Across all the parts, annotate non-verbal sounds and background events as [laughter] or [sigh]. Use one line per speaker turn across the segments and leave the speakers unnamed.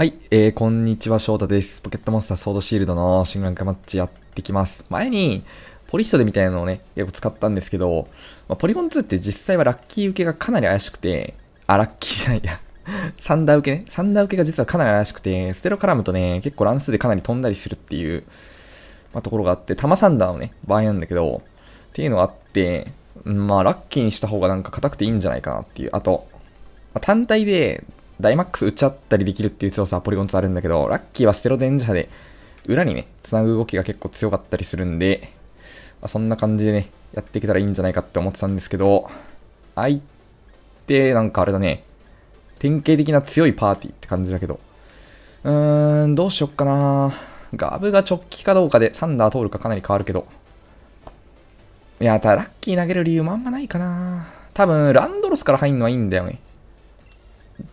はい、えー、こんにちは、翔太です。ポケットモンスターソードシールドの新ランクマッチやってきます。前に、ポリヒトでみたいなのをね、結構使ったんですけど、まあ、ポリゴン2って実際はラッキー受けがかなり怪しくて、あ、ラッキーじゃないや。[laughs] サンダー受けね。サンダー受けが実はかなり怪しくて、ステロ絡むとね、結構乱数でかなり飛んだりするっていう、まあ、ところがあって、玉サンダーのね、場合なんだけど、っていうのがあって、まあ、ラッキーにした方がなんか硬くていいんじゃないかなっていう。あと、ま単体でダイマックス打ち合ったりできるっていう強さはポリゴンツあるんだけど、ラッキーはステロデンジで裏にね、繋ぐ動きが結構強かったりするんで、まあ、そんな感じでね、やっていけたらいいんじゃないかって思ってたんですけど、相手なんかあれだね、典型的な強いパーティーって感じだけど、うーん、どうしよっかなガブが直帰かどうかでサンダー通るかかなり変わるけど、いや、ただラッキー投げる理由もあんまないかな多分、ランドロスから入んのはいいんだよね。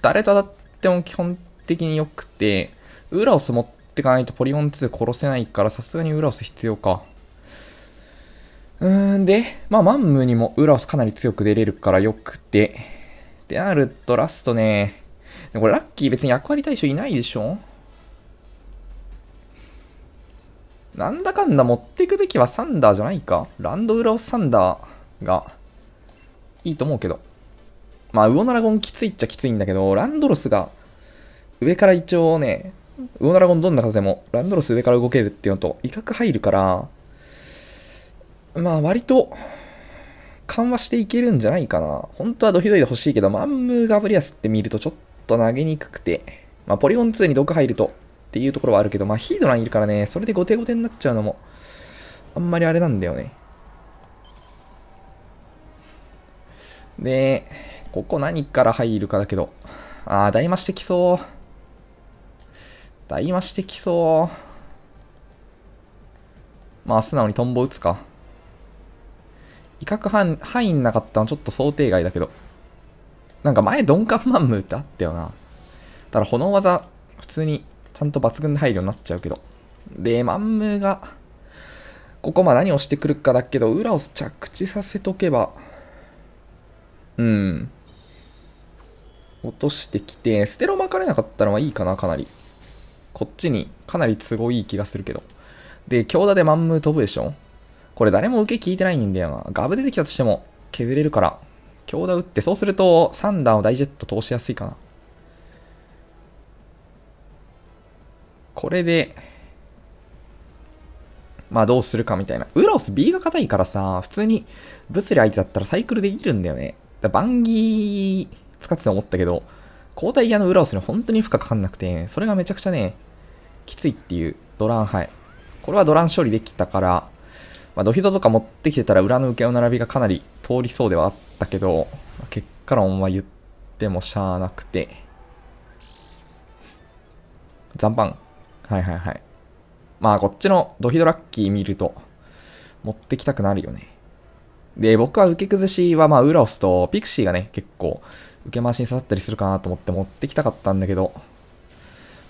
誰と当たっても基本的に良くて、ウラオス持ってかないとポリゴン2殺せないから、さすがにウラオス必要か。うーん、で、まあ、マンムにもウラオスかなり強く出れるから良くて。ってなると、ラストね、これラッキー別に役割対象いないでしょなんだかんだ持っていくべきはサンダーじゃないかランドウラオスサンダーがいいと思うけど。まあ、ウオナラゴンきついっちゃきついんだけど、ランドロスが、上から一応ね、ウオナラゴンどんな風でも、ランドロス上から動けるっていうのと、威嚇入るから、まあ、割と、緩和していけるんじゃないかな。本当はドヒドイで欲しいけど、マンムーガブリアスって見るとちょっと投げにくくて、まあ、ポリゴン2に毒入るとっていうところはあるけど、まあ、ヒードランいるからね、それで後手後手になっちゃうのも、あんまりあれなんだよね。で、ここ何から入るかだけど。ああ、大魔してきそう。大魔してきそう。まあ、素直にトンボ打つか。威嚇範範囲なかったのちょっと想定外だけど。なんか前、鈍感マンムーってあったよな。ただ、炎技、普通にちゃんと抜群で入るようになっちゃうけど。で、マンムーが、ここまあ何をしてくるかだけど、裏を着地させとけば、うん。落としてきて、ステロまかれなかったのはいいかな、かなり。こっちに、かなり都合いい気がするけど。で、強打でマンムー飛ぶでしょこれ誰も受け聞いてないんだよな。ガブ出てきたとしても、削れるから。強打打って、そうすると、サンダーをダイジェット通しやすいかな。これで、まあどうするかみたいな。ウロス B が硬いからさ、普通に物理相手だったらサイクルできるんだよね。だバンギー、使ってて思ったけど、交代ギアの裏をする本当に負荷かかんなくて、それがめちゃくちゃね、きついっていうドランはい。これはドラン処理できたから、まあ、ドヒドとか持ってきてたら裏の受けの並びがかなり通りそうではあったけど、結果論は言ってもしゃあなくて。残飯。はいはいはい。まあこっちのドヒドラッキー見ると、持ってきたくなるよね。で、僕は受け崩しはまあウロスとピクシーがね、結構受け回しに刺さったりするかなと思って持ってきたかったんだけど、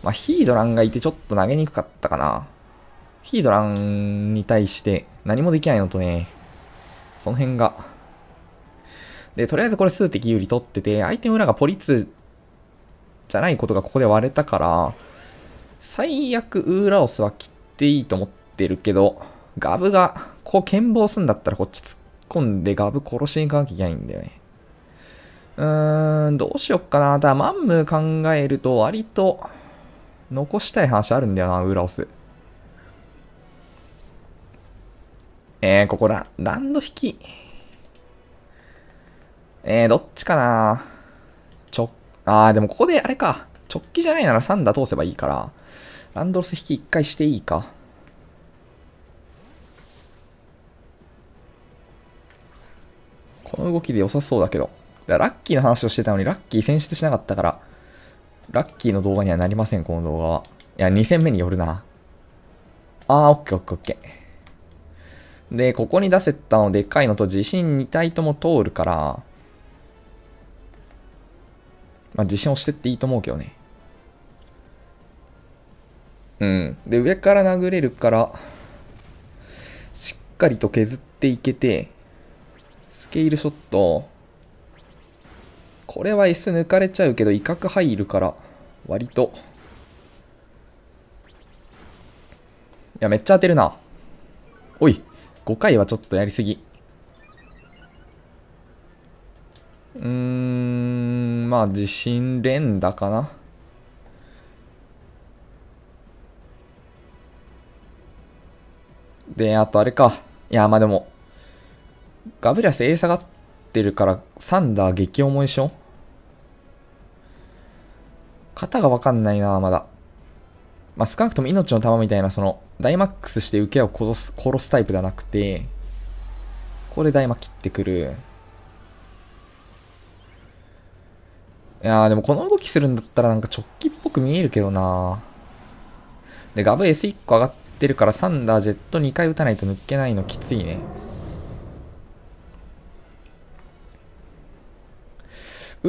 まあ、ヒードランがいてちょっと投げにくかったかな。ヒードランに対して何もできないのとね、その辺が。で、とりあえずこれ数的有利取ってて、相手の裏がポリツじゃないことがここで割れたから、最悪ウーラオスは切っていいと思ってるけど、ガブが、こう剣謀すんだったらこっち突っ込んでガブ殺しに行かなきゃいけないんだよね。うーん、どうしよっかな。ただ、マンムー考えると、割と、残したい話あるんだよな、ウーラオス。えー、ここら、ランド引き。えー、どっちかな。ちょ、あー、でもここで、あれか。直帰じゃないならサンダー通せばいいから、ランドロス引き一回していいか。この動きで良さそうだけど。ラッキーの話をしてたのに、ラッキー選出しなかったから、ラッキーの動画にはなりません、この動画は。いや、2戦目によるな。あー、オッケーオッケーオッケー。で、ここに出せたのでっかいのと、自信2体とも通るから、まあ、自信をしてっていいと思うけどね。うん。で、上から殴れるから、しっかりと削っていけて、スケールショット、これは S 抜かれちゃうけど威嚇入るから割といやめっちゃ当てるなおい5回はちょっとやりすぎうーんまあ自信連打かなであとあれかいやまあでもガブリアス A 下がってってるから、サンダー激重いしょ型がわかんないな、まだ。まあ、少なくとも命の玉みたいな、その、ダイマックスして受けを殺す、殺すタイプではなくて、これダイマ切ってくる。いやーでもこの動きするんだったらなんか直帰っぽく見えるけどなで、ガブ S1 個上がってるからサンダージェット2回打たないと抜けないのきついね。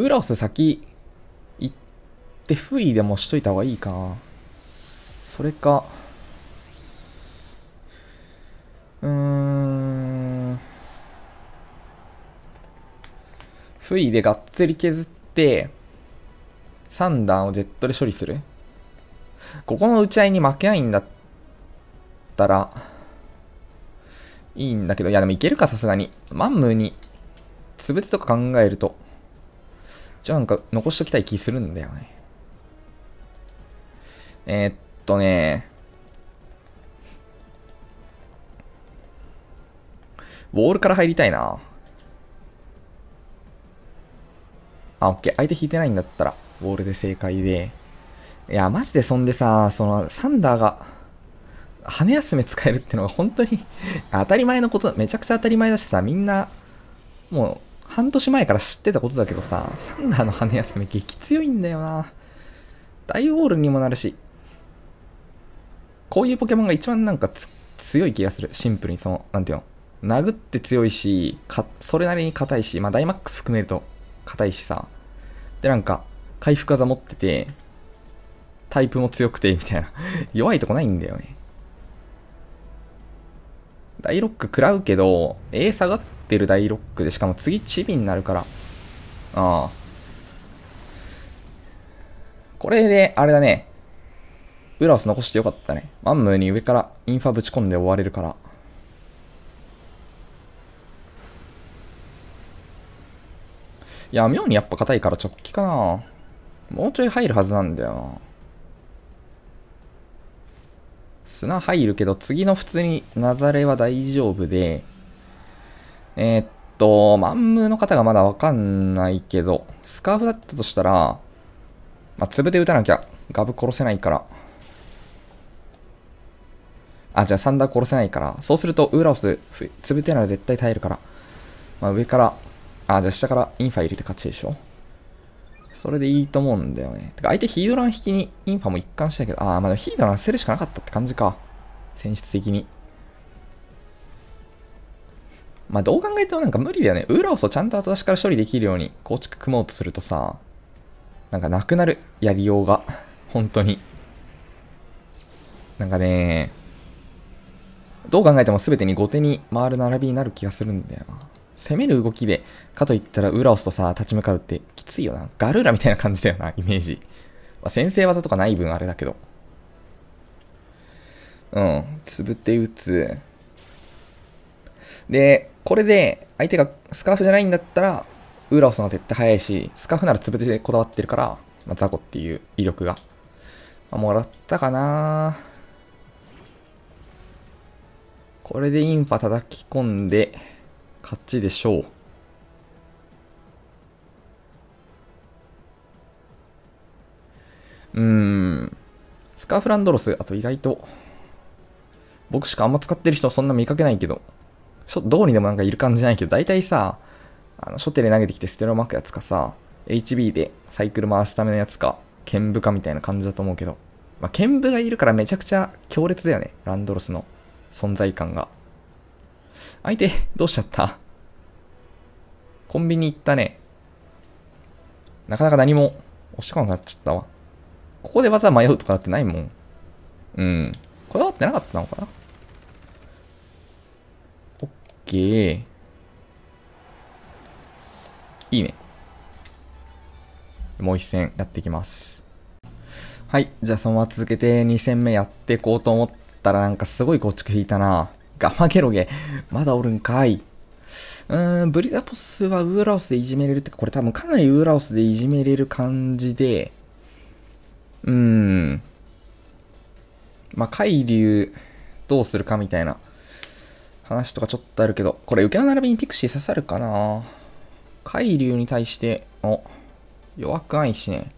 浦ス先行って不意でもしといた方がいいかな。それか、うーん、不意でがっつり削って、3段をジェットで処理するここの打ち合いに負けないんだったら、いいんだけど、いやでもいけるかさすがに。マンムーに、つぶてとか考えると。じゃなんか残しときたい気するんだよね。えー、っとね、ウォールから入りたいな。あ、オッケー。相手引いてないんだったら、ウォールで正解で。いや、マジでそんでさ、その、サンダーが、羽休め使えるってのが本当に当たり前のこと、めちゃくちゃ当たり前だしさ、みんな、もう、半年前から知ってたことだけどさ、サンダーの羽休め激強いんだよな。大オールにもなるし、こういうポケモンが一番なんか強い気がする。シンプルにその、なんていうの。殴って強いし、か、それなりに硬いし、まあダイマックス含めると硬いしさ。で、なんか、回復技持ってて、タイプも強くて、みたいな。弱いとこないんだよね。イロック食らうけど、A 下がっってる第6区で、しかも次チビになるから。ああ。これで、あれだね。ウラオス残してよかったね。マンムーに上からインファぶち込んで終われるから。いや、妙にやっぱ硬いから直帰かな。もうちょい入るはずなんだよな。砂入るけど、次の普通に雪崩は大丈夫で、えー、っと、マンムーの方がまだわかんないけど、スカーフだったとしたら、まあ、粒で打たなきゃ、ガブ殺せないから。あ、じゃあサンダー殺せないから。そうすると、ウーラオス、粒手なら絶対耐えるから。まあ、上から、あ、じゃあ下からインファ入れて勝ちでしょ。それでいいと思うんだよね。てか相手ヒードラン引きにインファも一貫したけど、あー、まあヒードラン捨てるしかなかったって感じか。戦術的に。まあ、どう考えてもなんか無理だよね。ウーラオスをちゃんと後出しから処理できるように構築組もうとするとさ、なんかなくなる。やりようが。本当に。なんかね、どう考えても全てに後手に回る並びになる気がするんだよな。攻める動きで、かといったらウーラオスとさ、立ち向かうってきついよな。ガルーラみたいな感じだよな、イメージ。まあ、先制技とかない分あれだけど。うん。つぶって打つ。で、これで、相手がスカーフじゃないんだったら、ウーラオスのは絶対速いし、スカーフなら潰れでこだわってるから、まあ、ザコっていう威力が。まあ、もらったかなこれでインファ叩き込んで、勝ちでしょう。うーん。スカーフランドロス、あと意外と、僕しかあんま使ってる人そんな見かけないけど、どうにでもなんかいる感じじゃないけど、大体さ、あの、初手で投げてきてテロマまくやつかさ、HB でサイクル回すためのやつか、剣舞かみたいな感じだと思うけど、まあ、剣舞がいるからめちゃくちゃ強烈だよね、ランドロスの存在感が。相手、どうしちゃったコンビニ行ったね。なかなか何も押し込まなくなっちゃったわ。ここで技迷うとかだってないもん。うん。こだわってなかったのかな OK。いいね。もう一戦やっていきます。はい。じゃあそのまま続けて2戦目やっていこうと思ったらなんかすごい構築引いたな。ガマゲロゲ。まだおるんかい。うーん、ブリザポスはウーラオスでいじめれるってか、これ多分かなりウーラオスでいじめれる感じで、うーん。まあ、海流どうするかみたいな話とかちょっとあるけど、これ受けの並びにピクシー刺さるかな海流に対して、お、弱くないしね。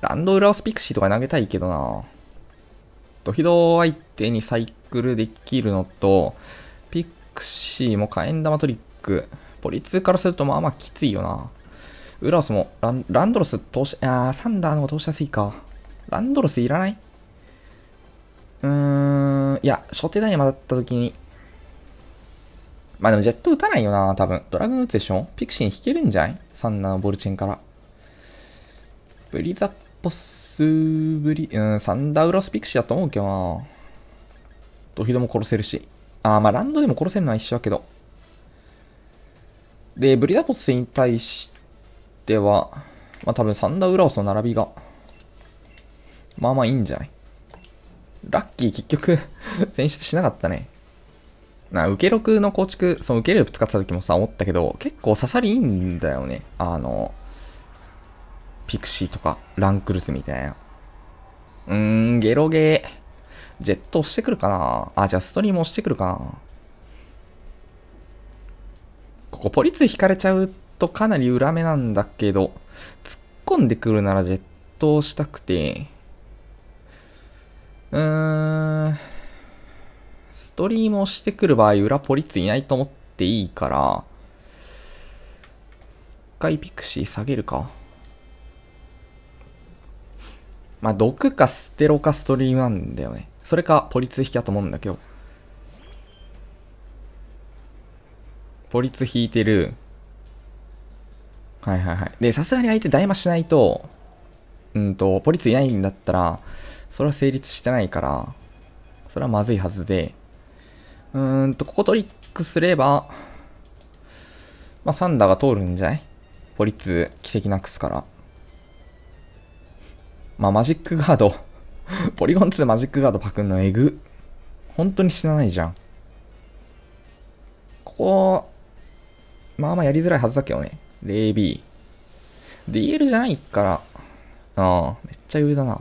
ランド裏オスピクシーとか投げたいけどなドヒド相手にサイクルできるのと、ピクシーも火炎玉トリック。ポリ2からするとまあまあきついよな。ウラオスもラン、ランドロス通し、あー、サンダーの方が通しやすいか。ランドロスいらないうーん。いや、初手ダイヤマだった時に。まあでもジェット打たないよな、多分。ドラグン打つでしょピクシーに引けるんじゃないダーのボルチンから。ブリザポスブリ、うん、サンダウロスピクシーだと思うけどな。ドヒドも殺せるし。あまあランドでも殺せるのは一緒だけど。で、ブリザポスに対しては、まあ多分サンダウラスの並びが、まあまあいいんじゃないラッキー結局 [laughs] 選出しなかったね。な、受け6の構築、その受け力使ってた時もさ、思ったけど、結構刺さりいいんだよね。あの、ピクシーとか、ランクルスみたいな。うーん、ゲロゲー。ジェット押してくるかなあ、じゃあストリーム押してくるかなここポリツ引かれちゃうとかなり裏目なんだけど、突っ込んでくるならジェットをしたくて、うん、ストリームをしてくる場合、裏ポリツいないと思っていいから、一回ピクシー下げるか。まあ、毒かステロかストリームなんだよね。それかポリツ引きだと思うんだけど。ポリツ引いてる。はいはいはい。で、さすがに相手大魔しないと、うんと、ポリツいないんだったら、それは成立してないから、それはまずいはずで、うーんと、ここトリックすれば、まあ、サンダーが通るんじゃないポリッツ、奇跡なくすから。まあ、マジックガード [laughs] ポリゴン2マジックガードパクンのエグ。本当に死なないじゃん。ここ、まあまあやりづらいはずだけどね。0B。DL じゃないから。ああ、めっちゃ余裕だな。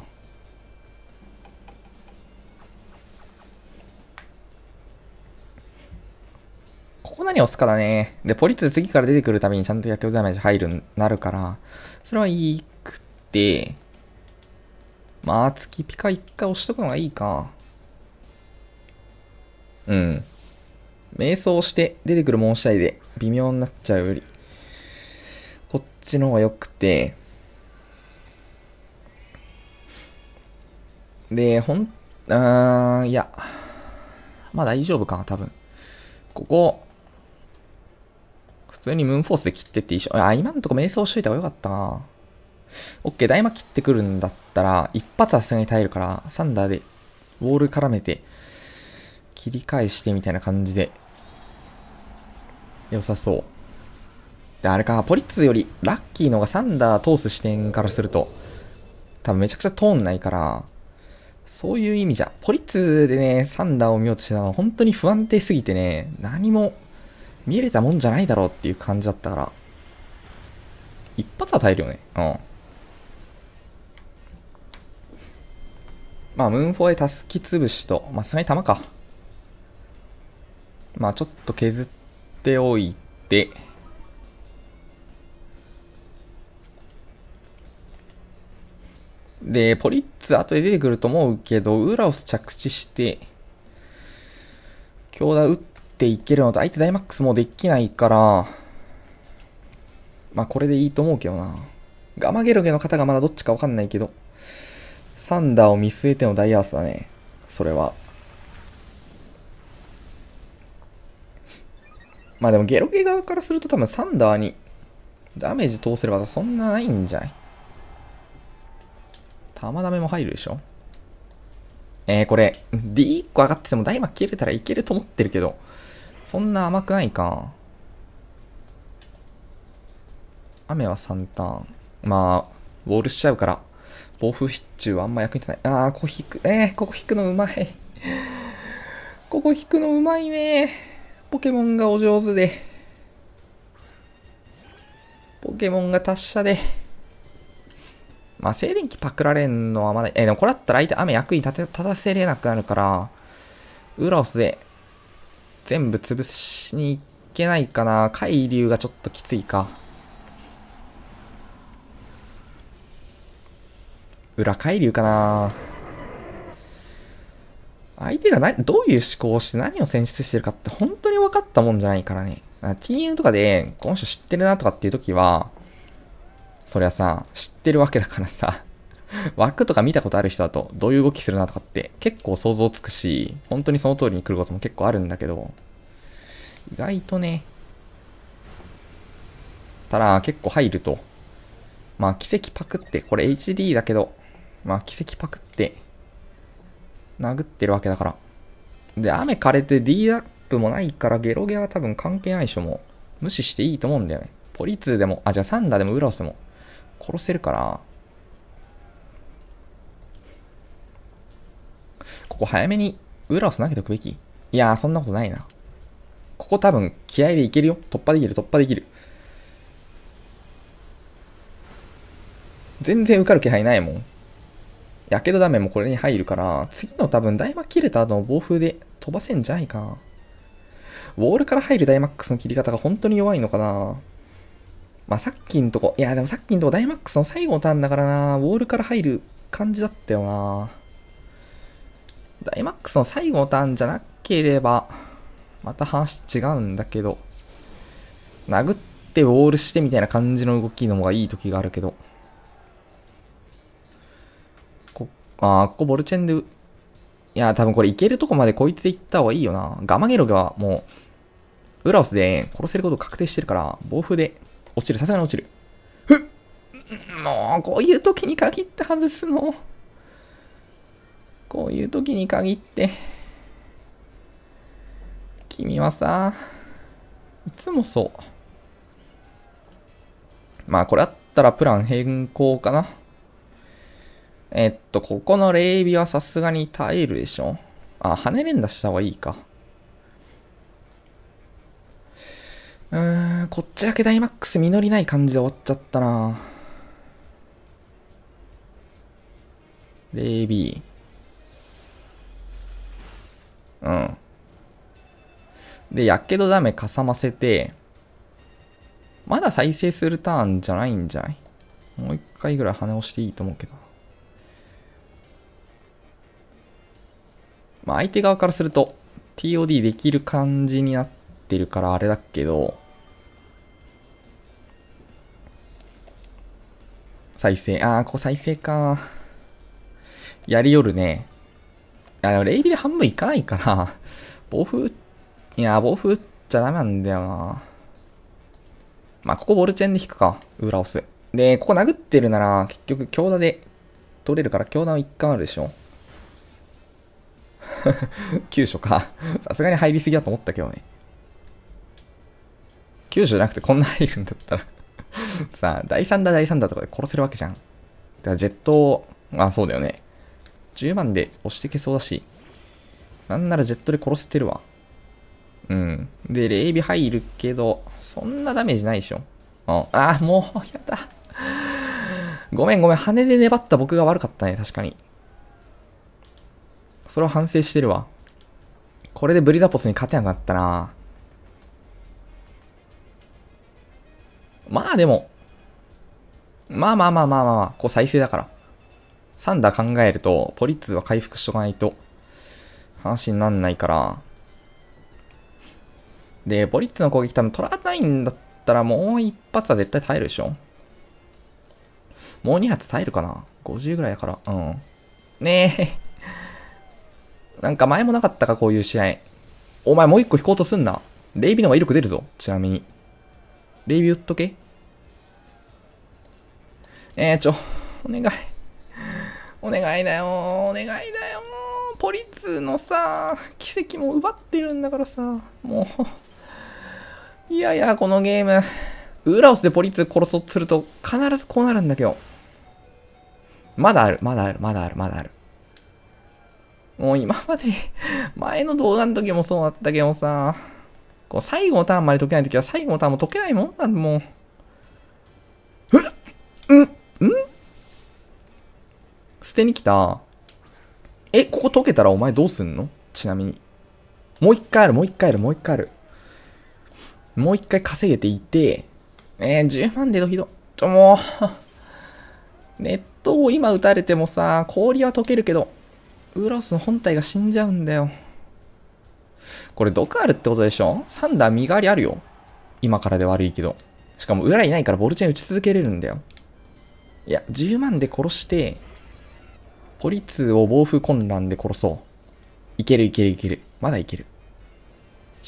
なにすかだね。で、ポリツ次から出てくるためにちゃんと薬局ダメージ入る、なるから、それはいいくて、まあ、月ピカ一回押しとくのがいいか。うん。瞑想して出てくる申し合いで微妙になっちゃうより、こっちの方が良くて、で、ほん、あーいや、まあ大丈夫かな、多分。ここ、通にムーンフォースで切ってっていいし、あ、今のとこ瞑想しといた方がよかったな。オッケー、大魔切ってくるんだったら、一発はさすがに耐えるから、サンダーで、ウォール絡めて、切り返してみたいな感じで、良さそう。で、あれか、ポリッツより、ラッキーのがサンダー通す視点からすると、多分めちゃくちゃ通んないから、そういう意味じゃ、ポリッツでね、サンダーを見ようとしてたのは本当に不安定すぎてね、何も見れたもんじゃないだろうっていう感じだったから。一発は耐えるよね。うん。まあ、ムーンフォーでたすき潰しと、まあ、すがに弾か。まあ、ちょっと削っておいて、で、ポリッツ後で出てくると思うけど、ウラオス着地して、強打打ってっていけるのと、相手ダイマックスもできないから、まあこれでいいと思うけどな。ガマゲロゲの方がまだどっちかわかんないけど、サンダーを見据えてのダイアースだね。それは。まあでもゲロゲ側からすると多分サンダーにダメージ通せればそんなないんじゃない玉ダメも入るでしょえー、これ、D1 個上がってても大魔切れたらいけると思ってるけど、そんな甘くないか。雨は3ターン。まあ、ウォールしちゃうから、暴風必中はあんま役に立たない。あー、ここ引く。えー、ここ引くのうまい。[laughs] ここ引くのうまいね。ポケモンがお上手で。ポケモンが達者で。まあ、静電気パクられんのはまだ、えー、でもこれだったら相手雨役に立て立たせれなくなるから、ウラオスで全部潰しに行けないかな。海流がちょっときついか。裏海流かな。相手がな、どういう思考をして何を選出してるかって本当に分かったもんじゃないからね。t n とかで、この人知ってるなとかっていう時は、そりゃさ、知ってるわけだからさ、[laughs] 枠とか見たことある人だと、どういう動きするなとかって結構想像つくし、本当にその通りに来ることも結構あるんだけど、意外とね、ただ結構入ると、まあ奇跡パクって、これ HD だけど、まあ奇跡パクって、殴ってるわけだから。で、雨枯れて D アップもないからゲロゲは多分関係ないしも無視していいと思うんだよね。ポリ2でも、あ、じゃあサンダーでもウラスでも殺せるから、ここ早めにウーラオス投げておくべきいやー、そんなことないな。ここ多分、気合でいけるよ。突破できる、突破できる。全然受かる気配ないもん。やけどダメもこれに入るから、次の多分、ダイマ切れた後の暴風で飛ばせんじゃないか。ウォールから入るダイマックスの切り方が本当に弱いのかな。まあ、さっきんとこ、いや、でもさっきんとこダイマックスの最後のターンだからな、ウォールから入る感じだったよな。マックスの最後のターンじゃなければ、また話違うんだけど、殴ってウォールしてみたいな感じの動きの方がいい時があるけど、こ、あここボルチェンで、いや、多分これいけるとこまでこいつで行った方がいいよな。ガマゲロがもう、ウラオスで殺せること確定してるから、暴風で落ちる、さすがに落ちる。ふっもう、こういう時に限って外すの。こういう時に限って、君はさ、いつもそう。まあこれあったらプラン変更かな。えっと、ここのレイビはさすがに耐えるでしょ。あ、羽連打した方がいいか。うーん、こっちだけダイマックス実りない感じで終わっちゃったな。レイビー。うん。で、やけどダメかさませて、まだ再生するターンじゃないんじゃないもう一回ぐらいね押していいと思うけど。まあ相手側からすると TOD できる感じになってるからあれだけど、再生、ああ、ここ再生か。やりよるね。いや、でもレイビで半分いかないから、暴風、いや、暴風じゃダメなんだよな。まあ、ここボルチェンで引くか。裏押す。で、ここ殴ってるなら、結局、強打で取れるから、強打は一貫あるでしょ。[laughs] 急所か。さすがに入りすぎだと思ったけどね。急所じゃなくてこんな入るんだったらさあ、第3打第3打とかで殺せるわけじゃん。だからジェットを、あ、そうだよね。10万で押してけそうだし、なんならジェットで殺せてるわ。うん。で、霊美入るけど、そんなダメージないでしょ。ああ、もう、やだ。ごめんごめん、羽で粘った僕が悪かったね、確かに。それは反省してるわ。これでブリザポスに勝てなくなったなまあでも、まあまあまあまあまあ、まあ、こう再生だから。サンダー考えると、ポリッツは回復しとかないと、話になんないから。で、ポリッツの攻撃多分取らないんだったら、もう一発は絶対耐えるでしょもう二発耐えるかな ?50 ぐらいだから。うん。ねえ。[laughs] なんか前もなかったか、こういう試合。お前もう一個引こうとすんな。レイビの方が威力出るぞ。ちなみに。レイビ打っとけ。えー、ちょ、お願い。お願いだよお願いだよポリツのさ奇跡も奪ってるんだからさもういやいやこのゲームウーラオスでポリツ殺そうとすると必ずこうなるんだけどまだあるまだあるまだあるまだあるもう今まで前の動画の時もそうだったけどさこう最後のターンまで解けない時は最後のターンも解けないもんなんもう捨てに来た。え、ここ溶けたらお前どうすんのちなみに。もう一回ある、もう一回ある、もう一回ある。もう一回稼げていて、えー、10万でどひど。ちょ、もうネットを今打たれてもさ、氷は溶けるけど、ウーロスの本体が死んじゃうんだよ。これ毒あるってことでしょサンダー身代わりあるよ。今からで悪いけど。しかも裏いないからボルチェン打ち続けれるんだよ。いや、10万で殺して、孤立を暴風混乱で殺そう。いけるいけるいける。まだいける。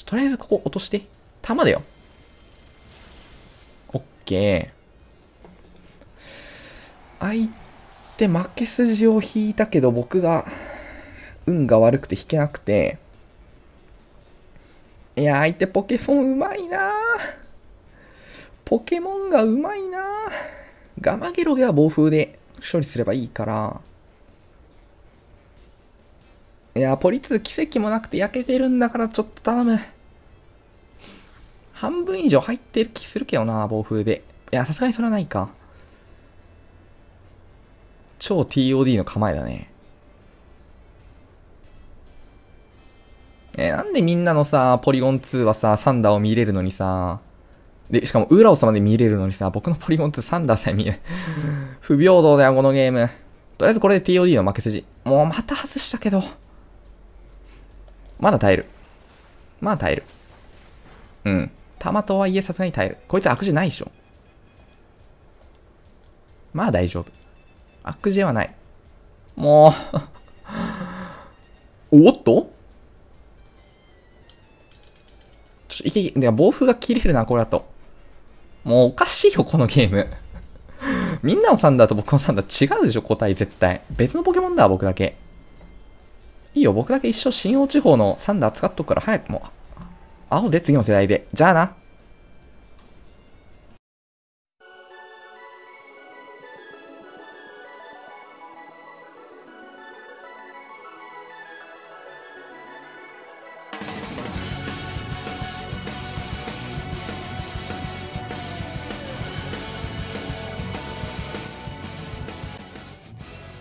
とりあえずここ落として。弾だよ。オッケー。相手負け筋を引いたけど僕が運が悪くて引けなくて。いや、相手ポケモンうまいなポケモンがうまいなガマゲロゲは暴風で処理すればいいから。いや、ポリー奇跡もなくて焼けてるんだからちょっと頼む。半分以上入ってる気するけどな、暴風で。いや、さすがにそれはないか。超 TOD の構えだね。えー、なんでみんなのさ、ポリゴン2はさ、サンダーを見れるのにさ、で、しかも、ウーラオスまで見れるのにさ、僕のポリゴン2サンダーさえ見え [laughs] 不平等だよ、このゲーム。とりあえずこれで TOD の負け筋。もうまた外したけど。まだ耐える。まあ耐える。うん。たまとはいえさすがに耐える。こいつ悪事ないでしょ。まあ大丈夫。悪事はない。もう [laughs] おっとちょっと、いけいけ、暴風が切れるな、これだと。もうおかしいよ、このゲーム。[laughs] みんなのサンダーと僕のサンダー違うでしょ、個体絶対。別のポケモンだ、僕だけ。いいよ、僕だけ一生新大地方のサンダー使っとくから早くもう。青で次の世代で。じゃあな。